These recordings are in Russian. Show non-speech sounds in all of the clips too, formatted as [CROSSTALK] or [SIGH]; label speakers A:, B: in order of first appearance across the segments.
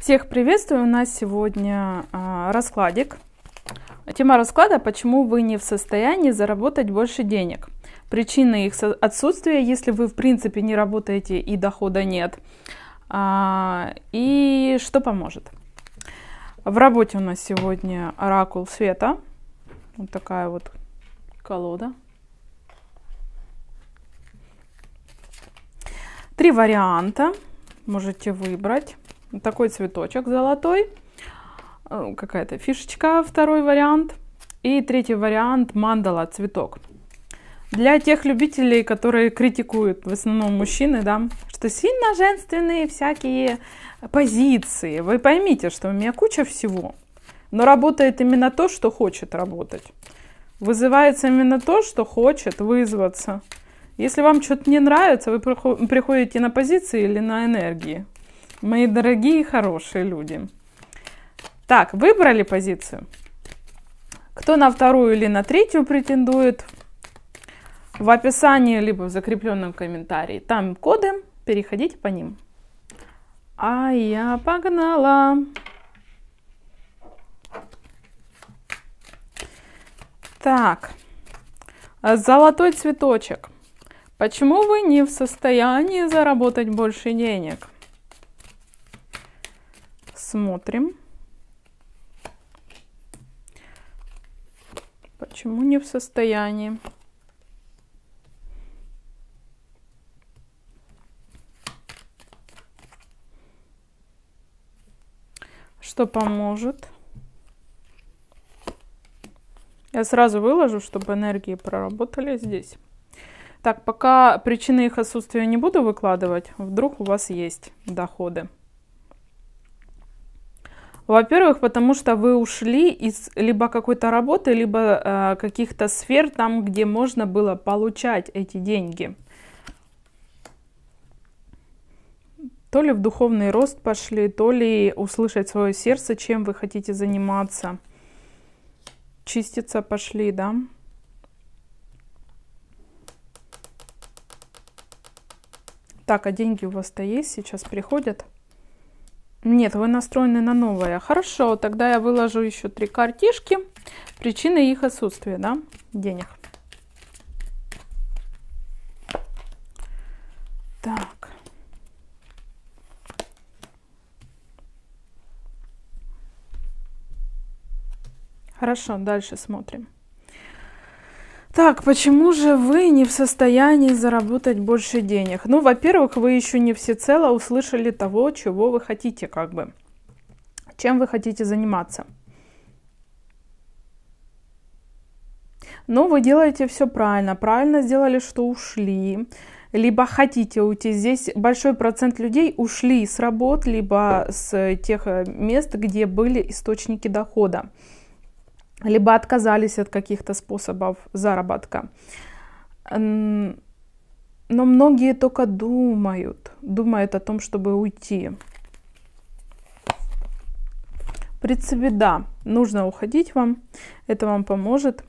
A: Всех приветствую! У нас сегодня а, раскладик. Тема расклада «Почему вы не в состоянии заработать больше денег?» Причины их отсутствия, если вы в принципе не работаете и дохода нет. А, и что поможет? В работе у нас сегодня оракул света. Вот такая вот колода. Три варианта можете выбрать такой цветочек золотой, э, какая-то фишечка, второй вариант. И третий вариант мандала, цветок. Для тех любителей, которые критикуют в основном мужчины, да, что сильно женственные всякие позиции. Вы поймите, что у меня куча всего, но работает именно то, что хочет работать. Вызывается именно то, что хочет вызваться. Если вам что-то не нравится, вы приходите на позиции или на энергии. Мои дорогие и хорошие люди. Так, выбрали позицию. Кто на вторую или на третью претендует, в описании, либо в закрепленном комментарии, там коды, переходите по ним. А я погнала. Так, золотой цветочек. Почему вы не в состоянии заработать больше денег? Смотрим. Почему не в состоянии? Что поможет? Я сразу выложу, чтобы энергии проработали здесь. Так, пока причины их отсутствия не буду выкладывать, вдруг у вас есть доходы. Во-первых, потому что вы ушли из либо какой-то работы, либо э, каких-то сфер там, где можно было получать эти деньги. То ли в духовный рост пошли, то ли услышать свое сердце, чем вы хотите заниматься. Чиститься пошли, да? Так, а деньги у вас-то есть, сейчас приходят? Нет, вы настроены на новое. Хорошо, тогда я выложу еще три картишки. Причины их отсутствия, да, денег. Так. Хорошо, дальше смотрим. Так, почему же вы не в состоянии заработать больше денег? Ну, во-первых, вы еще не всецело услышали того, чего вы хотите, как бы. Чем вы хотите заниматься? Ну, вы делаете все правильно. Правильно сделали, что ушли. Либо хотите уйти. Здесь большой процент людей ушли с работ, либо с тех э, мест, где были источники дохода либо отказались от каких-то способов заработка. Но многие только думают, думают о том, чтобы уйти. В принципе, да, нужно уходить вам, это вам поможет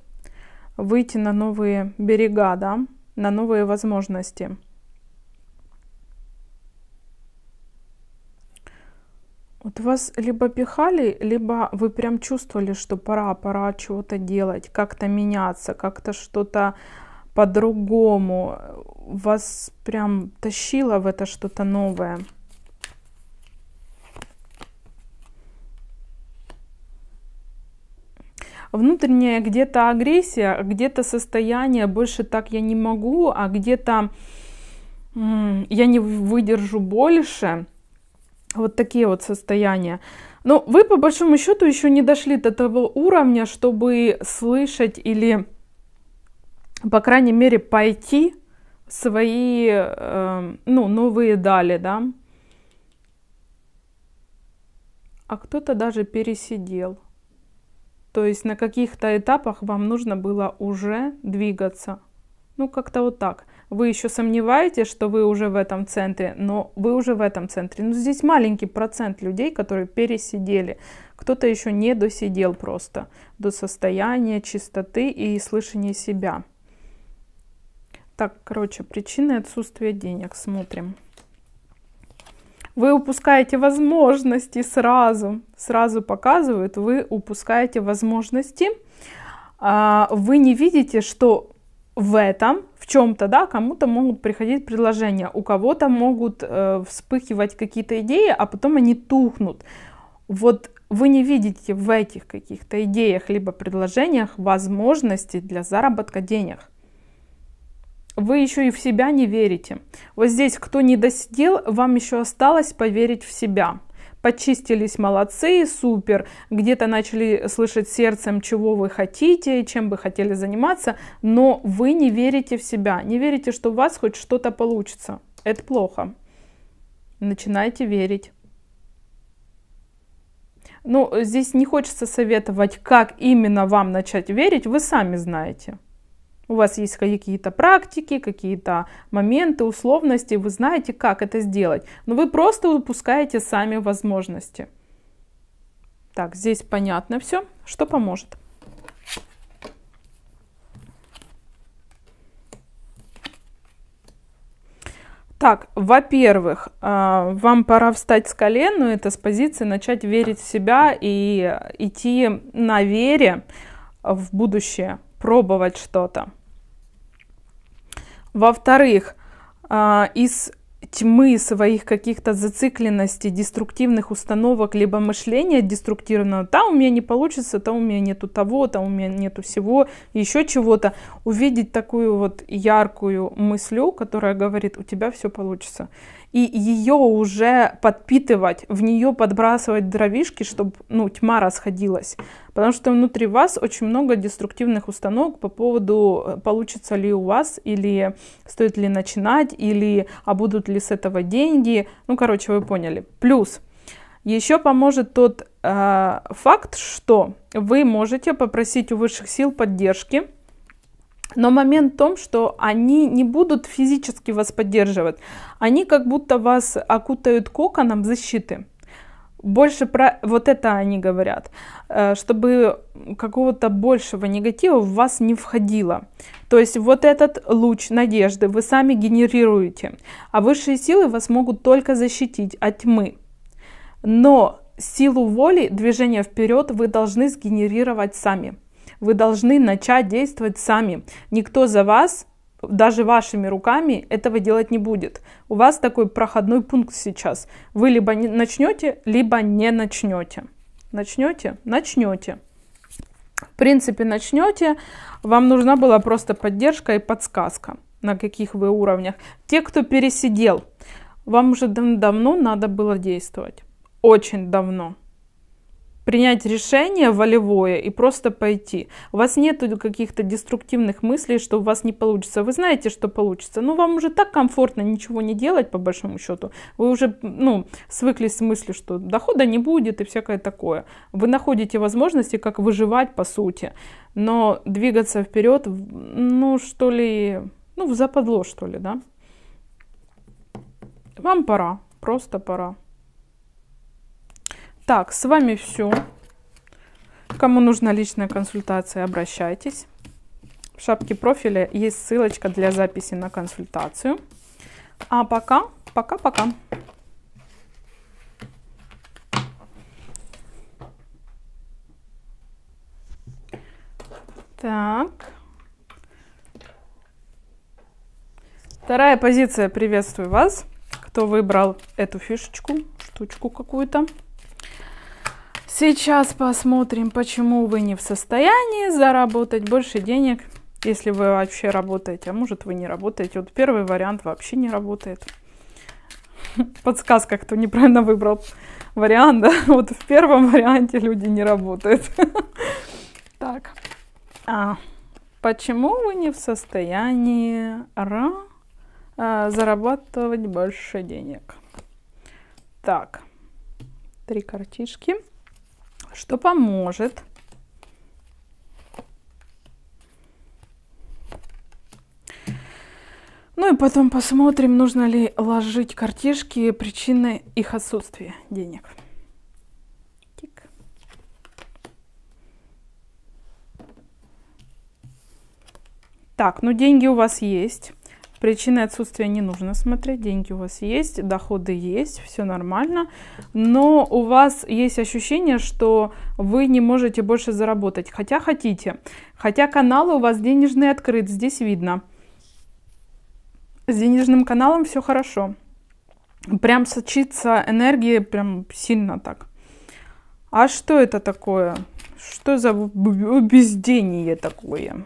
A: выйти на новые берега, да, на новые возможности. Вот вас либо пихали, либо вы прям чувствовали, что пора, пора чего-то делать, как-то меняться, как-то что-то по-другому. Вас прям тащило в это что-то новое. Внутренняя где-то агрессия, где-то состояние больше так я не могу, а где-то я не выдержу больше. Вот такие вот состояния. Но ну, вы, по большому счету, еще не дошли до того уровня, чтобы слышать или, по крайней мере, пойти свои э, ну, новые дали, да. А кто-то даже пересидел. То есть на каких-то этапах вам нужно было уже двигаться. Ну, как-то вот так вы еще сомневаетесь, что вы уже в этом центре, но вы уже в этом центре. Но ну, здесь маленький процент людей, которые пересидели. Кто-то еще не досидел просто до состояния чистоты и слышания себя. Так, короче, причины отсутствия денег. Смотрим. Вы упускаете возможности сразу. Сразу показывают, вы упускаете возможности. А, вы не видите, что в этом, в чем-то, да, кому-то могут приходить предложения, у кого-то могут э, вспыхивать какие-то идеи, а потом они тухнут. Вот вы не видите в этих каких-то идеях либо предложениях возможности для заработка денег. Вы еще и в себя не верите. Вот здесь, кто не досидел, вам еще осталось поверить в себя почистились молодцы, супер, где-то начали слышать сердцем, чего вы хотите, чем бы хотели заниматься, но вы не верите в себя, не верите, что у вас хоть что-то получится. Это плохо. Начинайте верить. Ну, здесь не хочется советовать, как именно вам начать верить, вы сами знаете у вас есть какие-то практики, какие-то моменты, условности, вы знаете, как это сделать, но вы просто упускаете сами возможности. Так, здесь понятно все, что поможет. Так, во-первых, э, вам пора встать с колен, но это с позиции начать верить в себя и идти на вере в будущее, пробовать что-то. Во-вторых, а, из тьмы своих каких-то зацикленностей, деструктивных установок, либо мышления деструктивного, там у меня не получится, там у меня нету того, там у меня нету всего, еще чего-то, увидеть такую вот яркую мыслю, которая говорит, у тебя все получится. И ее уже подпитывать, в нее подбрасывать дровишки, чтобы ну, тьма расходилась. Потому что внутри вас очень много деструктивных установок по поводу, э, получится ли у вас, или стоит ли начинать, или а будут ли с этого деньги. Ну, короче, вы поняли. Плюс еще поможет тот э, факт, что вы можете попросить у высших сил поддержки, но момент в том, что они не будут физически вас поддерживать. Они как будто вас окутают коконом защиты больше про вот это они говорят, э, чтобы какого-то большего негатива в вас не входило. То есть вот этот луч надежды вы сами генерируете, а высшие силы вас могут только защитить от тьмы. Но силу воли, движение вперед вы должны сгенерировать сами. Вы должны начать действовать сами. Никто за вас даже вашими руками этого делать не будет. У вас такой проходной пункт сейчас. Вы либо начнете, либо не начнете. Начнете? Начнете. В принципе, начнете. Вам нужна была просто поддержка и подсказка, на каких вы уровнях. Те, кто пересидел, вам уже давно надо было действовать. Очень давно принять решение волевое и просто пойти. У вас нет каких-то деструктивных мыслей, что у вас не получится. Вы знаете, что получится. Но ну, вам уже так комфортно ничего не делать, по большому счету. Вы уже ну, свыклись с мыслью, что дохода не будет и всякое такое. Вы находите возможности, как выживать, по сути. Но двигаться вперед, ну, что ли, ну, в западло, что ли, да? Вам пора, просто пора. Так, с вами все. Кому нужна личная консультация, обращайтесь. В шапке профиля есть ссылочка для записи на консультацию. А пока, пока-пока. Так. Вторая позиция. Приветствую вас, кто выбрал эту фишечку, штучку какую-то. Сейчас посмотрим, почему вы не в состоянии заработать больше денег, если вы вообще работаете, а может вы не работаете. Вот первый вариант вообще не работает. [LAUGHS] Подсказка, кто неправильно выбрал вариант, да? [LAUGHS] Вот в первом варианте люди не работают. [LAUGHS] Так. А, почему вы не в состоянии ра, а, зарабатывать больше денег? Так. Три картишки что поможет. Ну и потом посмотрим, нужно ли ложить картишки причины их отсутствия денег. Так, ну деньги у вас есть. Причины отсутствия не нужно смотреть, деньги у вас есть, доходы есть, все нормально, но у вас есть ощущение, что вы не можете больше заработать, хотя хотите, хотя каналы у вас денежный открыт, здесь видно. С денежным каналом все хорошо. Прям сочится энергия, прям сильно так. А что это такое? Что за убеждение такое?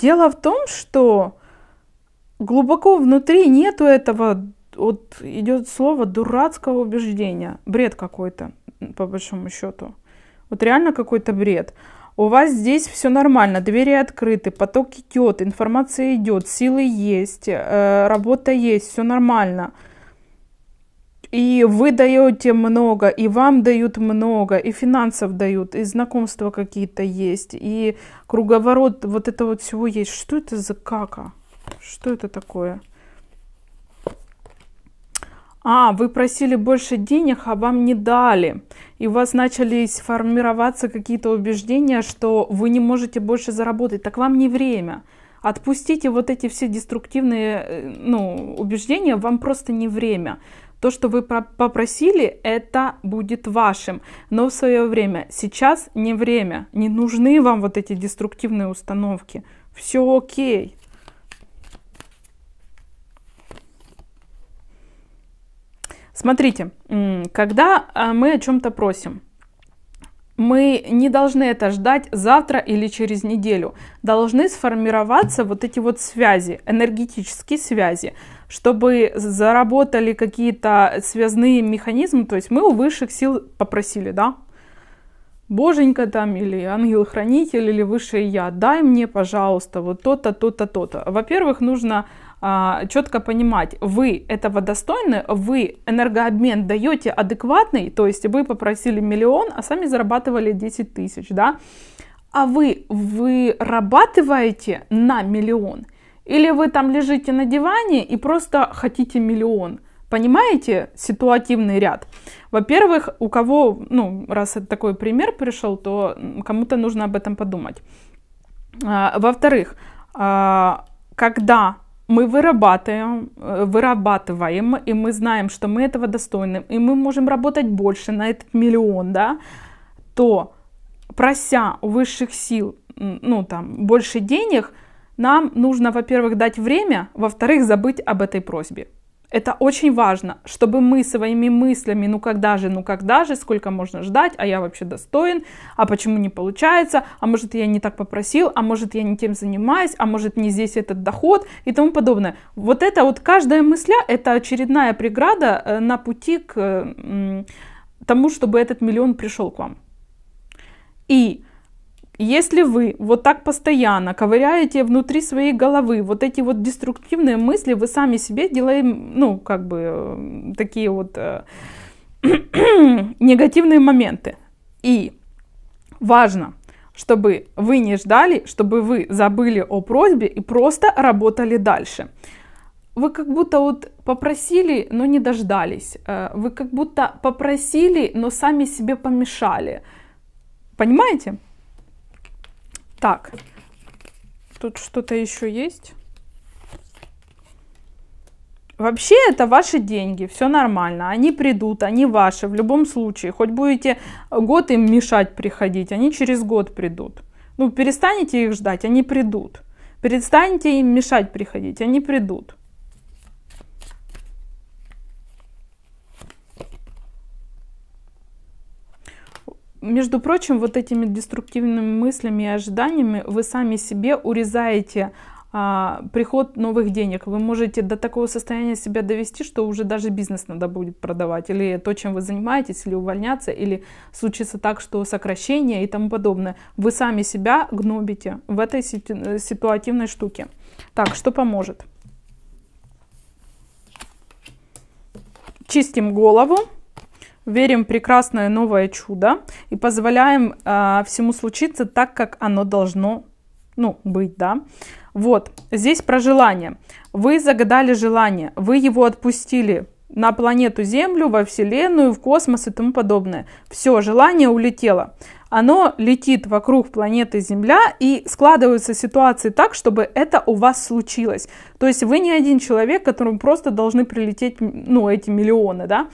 A: Дело в том, что глубоко внутри нету этого, вот идет слово дурацкого убеждения, бред какой-то, по большому счету. Вот реально какой-то бред. У вас здесь все нормально, двери открыты, поток идет, информация идет, силы есть, э, работа есть, все нормально. И вы даете много, и вам дают много, и финансов дают, и знакомства какие-то есть, и круговорот вот это вот всего есть. Что это за кака? Что это такое? А, вы просили больше денег, а вам не дали. И у вас начали сформироваться какие-то убеждения, что вы не можете больше заработать. Так вам не время. Отпустите вот эти все деструктивные э, ну, убеждения, вам просто не время. То, что вы попросили, это будет вашим, но в свое время. Сейчас не время, не нужны вам вот эти деструктивные установки. Все окей. Смотрите, когда а, мы о чем-то просим, мы не должны это ждать завтра или через неделю. Должны сформироваться вот эти вот связи, энергетические связи чтобы заработали какие-то связные механизмы, то есть мы у высших сил попросили, да, боженька там или ангел-хранитель или высшее я, дай мне, пожалуйста, вот то-то, то-то, то-то. Во-первых, нужно а, четко понимать, вы этого достойны, вы энергообмен даете адекватный, то есть вы попросили миллион, а сами зарабатывали 10 тысяч, да, а вы вырабатываете на миллион – или вы там лежите на диване и просто хотите миллион. Понимаете ситуативный ряд? Во-первых, у кого, ну, раз это такой пример пришел, то кому-то нужно об этом подумать. А, во-вторых, а, когда мы вырабатываем, вырабатываем, и мы знаем, что мы этого достойны, и мы можем работать больше на этот миллион, да, то прося у высших сил, ну, там, больше денег – нам нужно, во-первых, дать время, во-вторых, забыть об этой просьбе. Это очень важно, чтобы мы своими мыслями, ну когда же, ну когда же, сколько можно ждать, а я вообще достоин, а почему не получается, а может я не так попросил, а может я не тем занимаюсь, а может не здесь этот доход и тому подобное. Вот это вот каждая мысля, это очередная преграда э, на пути к тому, чтобы этот миллион пришел к вам. И если вы вот так постоянно ковыряете внутри своей головы вот эти вот деструктивные мысли, вы сами себе делаем, ну, как бы, э, такие вот э, [CLEARS THROAT] негативные моменты. И важно, чтобы вы не ждали, чтобы вы забыли о просьбе и просто работали дальше. Вы как будто вот попросили, но не дождались. Э, вы как будто попросили, но сами себе помешали. Понимаете? Так, тут что-то еще есть. Вообще это ваши деньги, все нормально, они придут, они ваши в любом случае. Хоть будете год им мешать приходить, они через год придут. Ну, перестанете их ждать, они придут. Перестанете им мешать приходить, они придут. Между прочим, вот этими деструктивными мыслями и ожиданиями вы сами себе урезаете а, приход новых денег. Вы можете до такого состояния себя довести, что уже даже бизнес надо будет продавать, или то, чем вы занимаетесь, или увольняться, или случится так, что сокращение и тому подобное. Вы сами себя гнобите в этой ситуативной штуке. Так, что поможет? Чистим голову верим в прекрасное новое чудо и позволяем э, всему случиться так, как оно должно ну, быть, да. Вот, здесь про желание. Вы загадали желание, вы его отпустили на планету Землю, во Вселенную, в космос и тому подобное. Все, желание улетело. Оно летит вокруг планеты Земля и складываются ситуации так, чтобы это у вас случилось. То есть вы не один человек, которому просто должны прилететь, ну, эти миллионы, да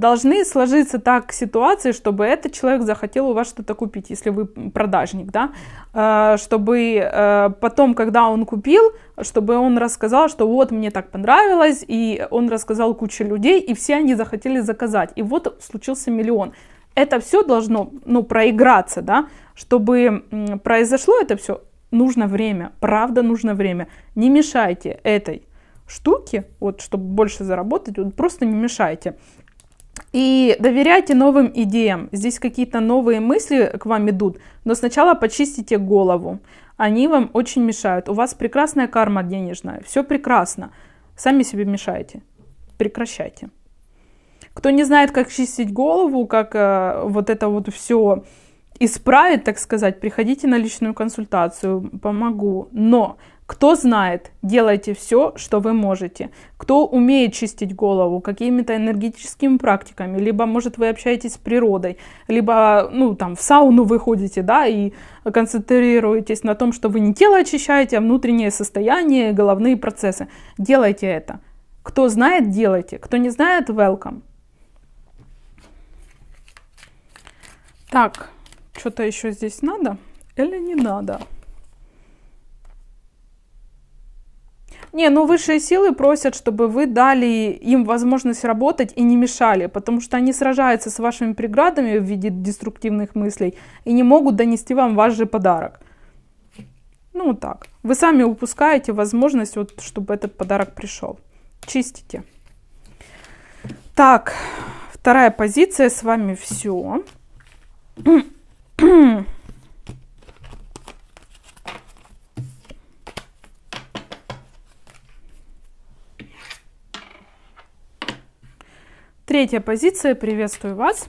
A: должны сложиться так ситуации, чтобы этот человек захотел у вас что-то купить, если вы продажник, да, а, чтобы э, потом, когда он купил, чтобы он рассказал, что вот мне так понравилось, и он рассказал куче людей, и все они захотели заказать, и вот случился миллион. Это все должно, ну, проиграться, да, чтобы произошло это все, нужно время, правда нужно время. Не мешайте этой штуки, вот, чтобы больше заработать, вот просто не мешайте. И доверяйте новым идеям. Здесь какие-то новые мысли к вам идут, но сначала почистите голову. Они вам очень мешают. У вас прекрасная карма денежная, все прекрасно. Сами себе мешаете. Прекращайте. Кто не знает, как чистить голову, как э, вот это вот все исправить, так сказать, приходите на личную консультацию, помогу. Но кто знает, делайте все, что вы можете. Кто умеет чистить голову какими-то энергетическими практиками, либо, может, вы общаетесь с природой, либо, ну, там, в сауну выходите, да, и концентрируетесь на том, что вы не тело очищаете, а внутреннее состояние, головные процессы. Делайте это. Кто знает, делайте. Кто не знает, welcome. Так, что-то еще здесь надо или не надо? Не, ну высшие силы просят, чтобы вы дали им возможность работать и не мешали, потому что они сражаются с вашими преградами в виде деструктивных мыслей и не могут донести вам ваш же подарок. Ну вот так. Вы сами упускаете возможность, вот, чтобы этот подарок пришел. Чистите. Так, вторая позиция. С вами все. Третья позиция. Приветствую вас.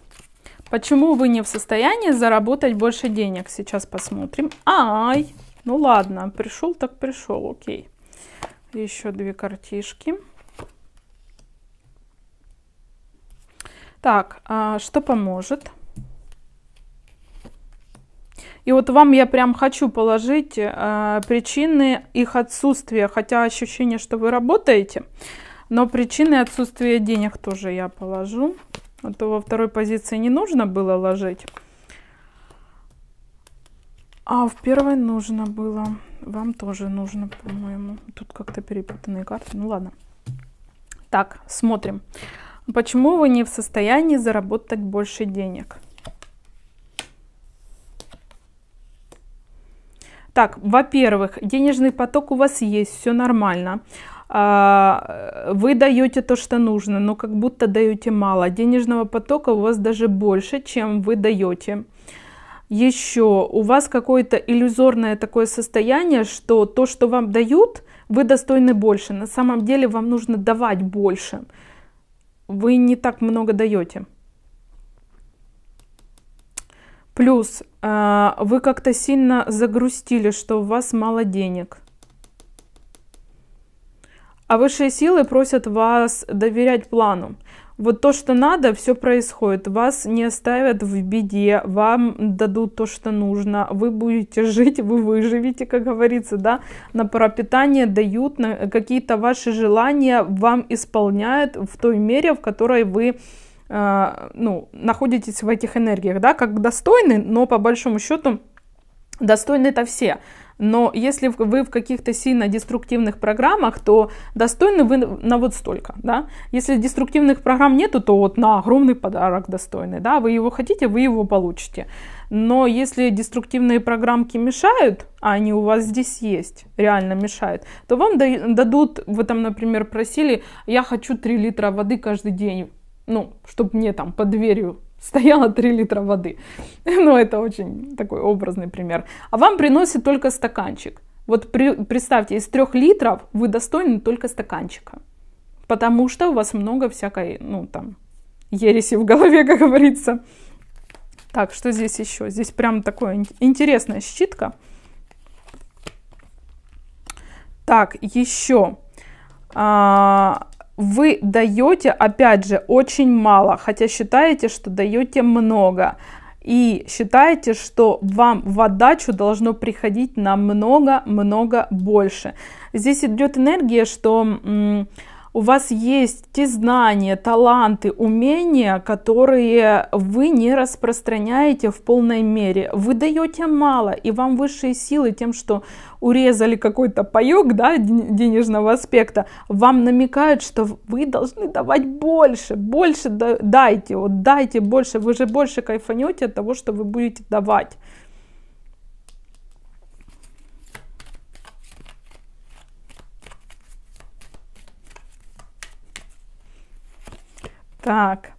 A: Почему вы не в состоянии заработать больше денег? Сейчас посмотрим. Ай, ну ладно, пришел так пришел, окей. Еще две картишки. Так, а что поможет? И вот вам я прям хочу положить э, причины их отсутствия, хотя ощущение, что вы работаете. Но причины отсутствия денег тоже я положу. А то во второй позиции не нужно было ложить. А в первой нужно было. Вам тоже нужно, по-моему. Тут как-то перепутанные карты. Ну ладно. Так, смотрим. Почему вы не в состоянии заработать больше денег? Так, во-первых, денежный поток у вас есть, все нормально. А, вы даете то, что нужно, но как будто даете мало. Денежного потока у вас даже больше, чем вы даете. Еще у вас какое-то иллюзорное такое состояние, что то, что вам дают, вы достойны больше. На самом деле вам нужно давать больше. Вы не так много даете. Плюс а, вы как-то сильно загрустили, что у вас мало денег а высшие силы просят вас доверять плану. Вот то, что надо, все происходит. Вас не оставят в беде, вам дадут то, что нужно. Вы будете [LAUGHS] жить, вы выживете, как говорится, да. На пропитание дают, на какие-то ваши желания вам исполняют в той мере, в которой вы э, ну, находитесь в этих энергиях, да, как достойны, но по большому счету Достойны это все. Но если вы в каких-то сильно деструктивных программах, то достойны вы на вот столько. Да? Если деструктивных программ нету, то вот на огромный подарок достойны. Да? Вы его хотите, вы его получите. Но если деструктивные программки мешают, а они у вас здесь есть, реально мешают, то вам дадут, вы там, например, просили, я хочу 3 литра воды каждый день, ну, чтобы мне там под дверью стояло 3 литра воды. [LAUGHS] Ну, это очень такой образный пример. А вам приносит только стаканчик. Вот при, представьте, из 3 литров вы достойны только стаканчика. Потому что у вас много всякой, ну, там, ереси в голове, [LAUGHS] как говорится. Так, что здесь еще? Здесь прям такая интересная щитка. Так, еще. А, вы даете, опять же, очень мало, хотя считаете, что даете много. И считаете, что вам в отдачу должно приходить намного-много больше. Здесь идет энергия, что у вас есть те знания, таланты, умения, которые вы не распространяете в полной мере. Вы даете мало, и вам высшие силы тем, что урезали какой-то паек да, денежного аспекта, вам намекают, что вы должны давать больше, больше дайте, вот дайте больше, вы же больше кайфанете от того, что вы будете давать. Так.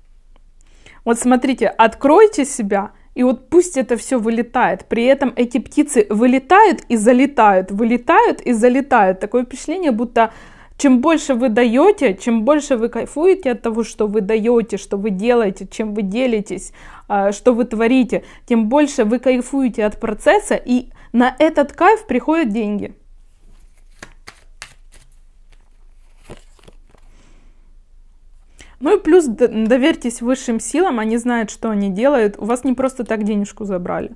A: Вот смотрите, откройте себя, и вот пусть это все вылетает. При этом эти птицы вылетают и залетают, вылетают и залетают. Такое впечатление, будто чем больше вы даете, чем больше вы кайфуете от того, что вы даете, что вы делаете, чем вы делитесь, а, что вы творите, тем больше вы кайфуете от процесса, и на этот кайф приходят деньги. Ну и плюс доверьтесь высшим силам, они знают, что они делают. У вас не просто так денежку забрали.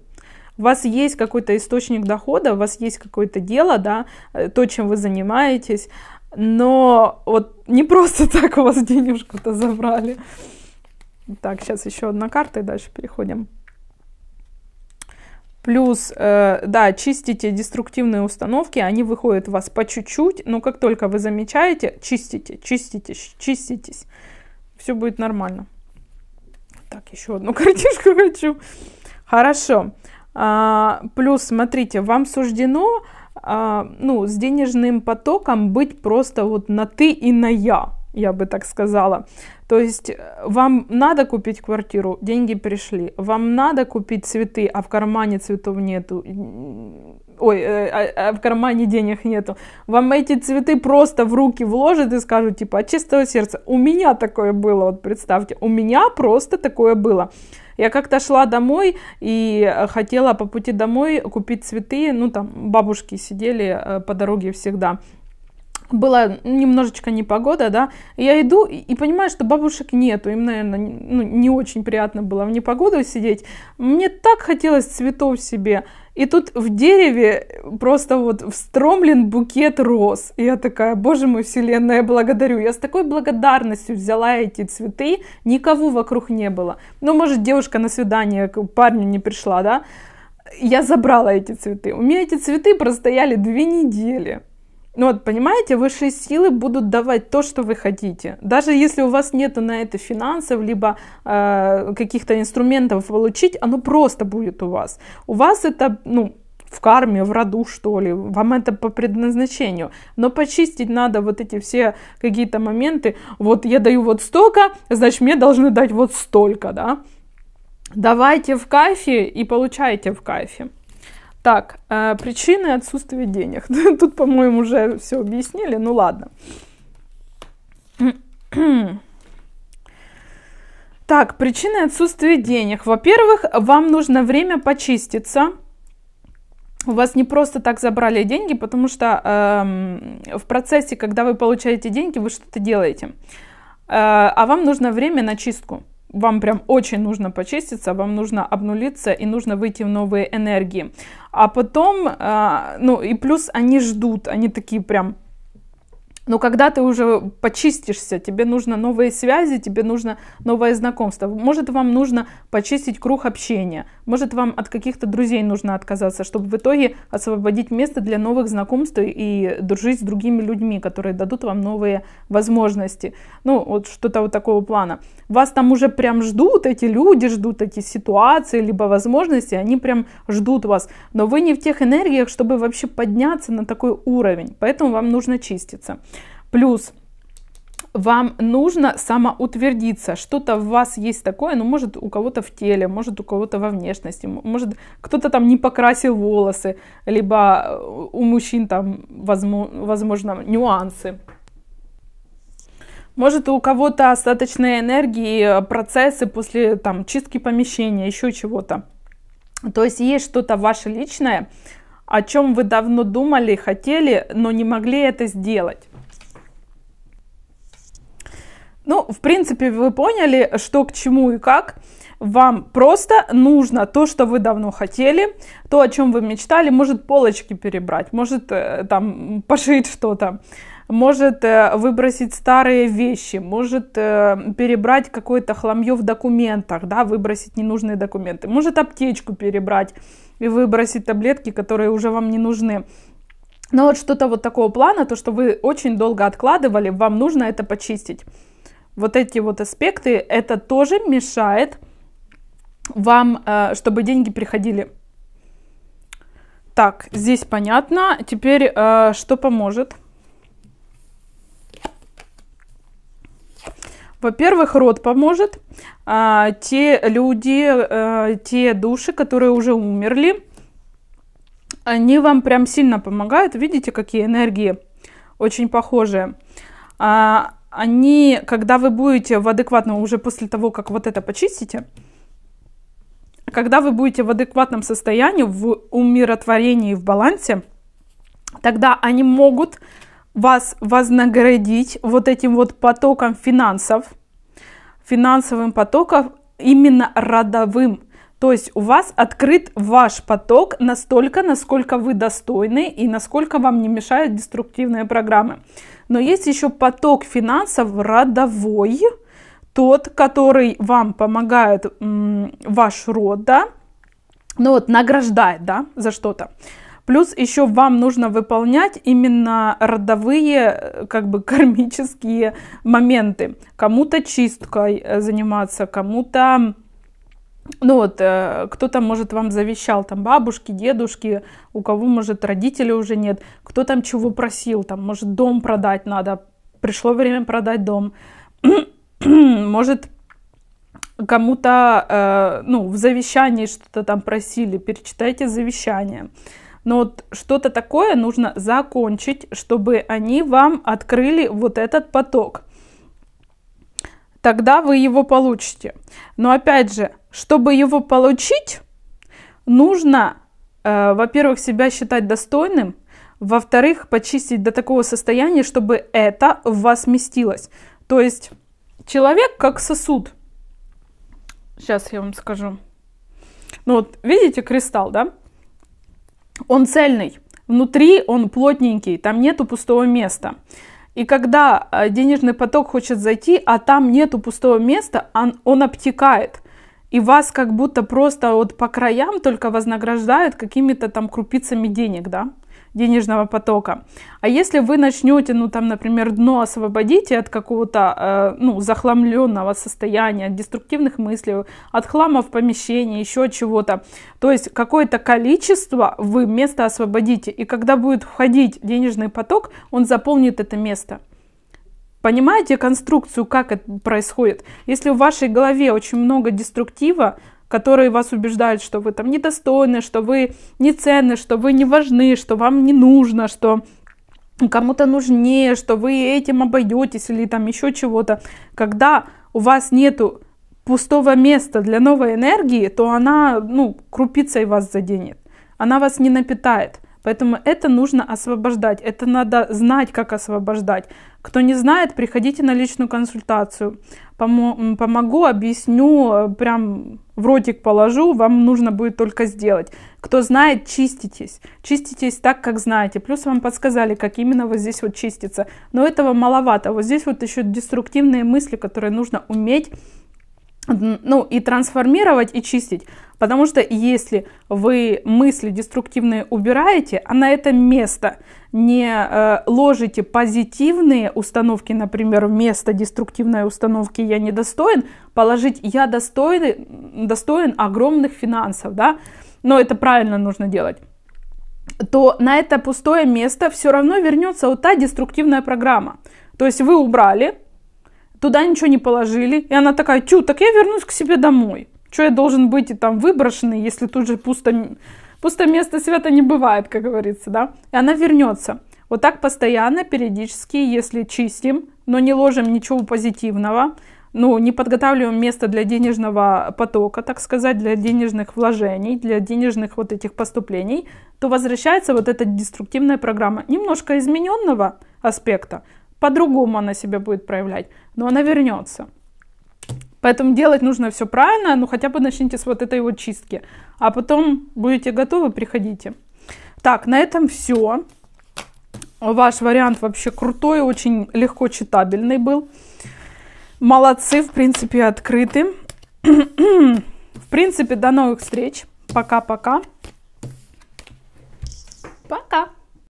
A: У вас есть какой-то источник дохода, у вас есть какое-то дело, да, э, то, чем вы занимаетесь, но вот не просто [LAUGHS] так у вас денежку-то забрали. Так, сейчас еще одна карта и дальше переходим. Плюс, э, да, чистите деструктивные установки, они выходят у вас по чуть-чуть, но как только вы замечаете, чистите, чистите, чиститесь все будет нормально. Так, еще одну [LAUGHS] картинку хочу. Хорошо. А, плюс, смотрите, вам суждено а, ну, с денежным потоком быть просто вот на ты и на я я бы так сказала. То есть э, вам надо купить квартиру, деньги пришли, вам надо купить цветы, а в кармане цветов нету, ой, э, а, а, в кармане денег нету. Вам эти цветы просто в руки вложат и скажут, типа, от чистого сердца. У меня такое было, вот представьте, у меня просто такое было. Я как-то шла домой и э, хотела по пути домой купить цветы, ну там бабушки сидели по дороге всегда была немножечко непогода, да, я иду и, понимаю, что бабушек нету, им, наверное, ну, не очень приятно было в непогоду сидеть. Мне так хотелось цветов себе, и тут в дереве просто вот встромлен букет роз. И я такая, боже мой, вселенная, благодарю. Я с такой благодарностью взяла эти цветы, никого вокруг не было. Ну, может, девушка на свидание к парню не пришла, да? Я забрала эти цветы. У меня эти цветы простояли две недели. Ну вот, понимаете, высшие силы будут давать то, что вы хотите. Даже если у вас нету на это финансов, либо э, каких-то инструментов получить, оно просто будет у вас. У вас это, ну, в карме, в роду, что ли. Вам это по предназначению. Но почистить надо вот эти все какие-то моменты. Вот я даю вот столько, значит, мне должны дать вот столько, да. Давайте в кайфе и получайте в кайфе. Так, э, причины отсутствия денег. [LAUGHS] Тут, по-моему, уже все объяснили, ну ладно. [CLEARS THROAT] Так, причины отсутствия денег. Во-первых, вам нужно время почиститься. У вас не просто так забрали деньги, потому что эм, в процессе, когда вы получаете деньги, вы что-то делаете. Э, а вам нужно время на чистку вам прям очень нужно почиститься, вам нужно обнулиться и нужно выйти в новые энергии. А потом, а, ну и плюс они ждут, они такие прям но «Ну, когда ты уже почистишься, тебе нужно новые связи, тебе нужно новое знакомство. Может, вам нужно почистить круг общения. Может, вам от каких-то друзей нужно отказаться, чтобы в итоге освободить место для новых знакомств и дружить с другими людьми, которые дадут вам новые возможности. Ну, вот что-то вот такого плана. Вас там уже прям ждут эти люди, ждут эти ситуации, либо возможности, они прям ждут вас. Но вы не в тех энергиях, чтобы вообще подняться на такой уровень. Поэтому вам нужно чиститься. Плюс вам нужно самоутвердиться. Что-то в вас есть такое, ну, может, у кого-то в теле, может, у кого-то во внешности, может, кто-то там не покрасил волосы, либо э, у мужчин там, возможно, нюансы. Может, у кого-то остаточные энергии, э, процессы после там, чистки помещения, еще чего-то. То есть есть что-то ваше личное, о чем вы давно думали, хотели, но не могли это сделать. Ну, в принципе, вы поняли, что к чему и как. Вам просто нужно то, что вы давно хотели, то, о чем вы мечтали, может полочки перебрать, может э, там пошить что-то, может э, выбросить старые вещи, может э, перебрать какое-то хламье в документах, да, выбросить ненужные документы, может аптечку перебрать и выбросить таблетки, которые уже вам не нужны. Но вот что-то вот такого плана, то, что вы очень долго откладывали, вам нужно это почистить вот эти вот аспекты, это тоже мешает вам, э, чтобы деньги приходили. Так, здесь понятно. Теперь э, что поможет? Во-первых, род поможет. А, те люди, э, те души, которые уже умерли, они вам прям сильно помогают. Видите, какие энергии очень похожие. А, они, когда вы будете в адекватном, уже после того, как вот это почистите, когда вы будете в адекватном состоянии, в умиротворении, в балансе, тогда они могут вас вознаградить вот этим вот потоком финансов, финансовым потоком именно родовым. То есть у вас открыт ваш поток настолько, насколько вы достойны и насколько вам не мешают деструктивные программы. Но есть еще поток финансов родовой, тот, который вам помогает ваш род, да, ну вот награждает, да, за что-то. Плюс еще вам нужно выполнять именно родовые, э, как бы [LAUGHS] кармические моменты. Кому-то чисткой э, заниматься, кому-то ну вот, э, кто-то, может, вам завещал, там, бабушки, дедушки, у кого, может, родителей уже нет, кто там чего просил, там, может, дом продать надо, пришло время продать дом, [CLEARS THROAT] может, кому-то, э, ну, в завещании что-то там просили, перечитайте завещание. Но вот что-то такое нужно закончить, чтобы они вам открыли вот этот поток тогда вы его получите. Но опять же, чтобы его получить, нужно, э, во-первых, себя считать достойным, во-вторых, почистить до такого состояния, чтобы это в вас местилось. То есть человек как сосуд. Сейчас я вам скажу. Ну вот, видите кристалл, да? Он цельный. Внутри он плотненький, там нету пустого места. И когда э, денежный поток хочет зайти, а там нету пустого места, он, он обтекает. И вас как будто просто вот по краям только вознаграждают какими-то там крупицами денег, да? денежного потока. А если вы начнете, ну там, например, дно освободите от какого-то, э, ну, захламленного состояния, от деструктивных мыслей, от хлама в помещении, еще чего-то, то есть какое-то количество вы место освободите, и когда будет входить денежный поток, он заполнит это место. Понимаете конструкцию, как это происходит? Если в вашей голове очень много деструктива, которые вас убеждают, что вы там недостойны, что вы не ценны, что вы не важны, что вам не нужно, что кому-то нужнее, что вы этим обойдетесь или там еще чего-то. Когда у вас нету пустого места для новой энергии, то она, ну, крупицей вас заденет. Она вас не напитает. Поэтому это нужно освобождать. Это надо знать, как освобождать. Кто не знает, приходите на личную консультацию. Помо помогу, объясню, прям в ротик положу, вам нужно будет только сделать. Кто знает, чиститесь. Чиститесь так, как знаете. Плюс вам подсказали, как именно вот здесь вот чиститься. Но этого маловато. Вот здесь вот еще деструктивные мысли, которые нужно уметь ну, и трансформировать, и чистить. Потому что если вы мысли деструктивные убираете, а на это место не э, ложите позитивные установки, например, вместо деструктивной установки «я недостоин», положить «я достоин, достоин огромных финансов», да, но это правильно нужно делать то на это пустое место все равно вернется вот та деструктивная программа. То есть вы убрали, туда ничего не положили. И она такая, тю, так я вернусь к себе домой. Что я должен быть и там выброшенный, если тут же пусто, пусто место света не бывает, как говорится, да? И она вернется. Вот так постоянно, периодически, если чистим, но не ложим ничего позитивного, ну, не подготавливаем место для денежного потока, так сказать, для денежных вложений, для денежных вот этих поступлений, то возвращается вот эта деструктивная программа немножко измененного аспекта, по-другому она себя будет проявлять, но она вернется. Поэтому делать нужно все правильно, ну хотя бы начните с вот этой вот чистки. А потом будете готовы, приходите. Так, на этом все. Ваш вариант вообще крутой, очень легко читабельный был. Молодцы, в принципе, открыты. [CLEARS THROAT] в принципе, до новых встреч. Пока-пока. Пока. -пока. Пока.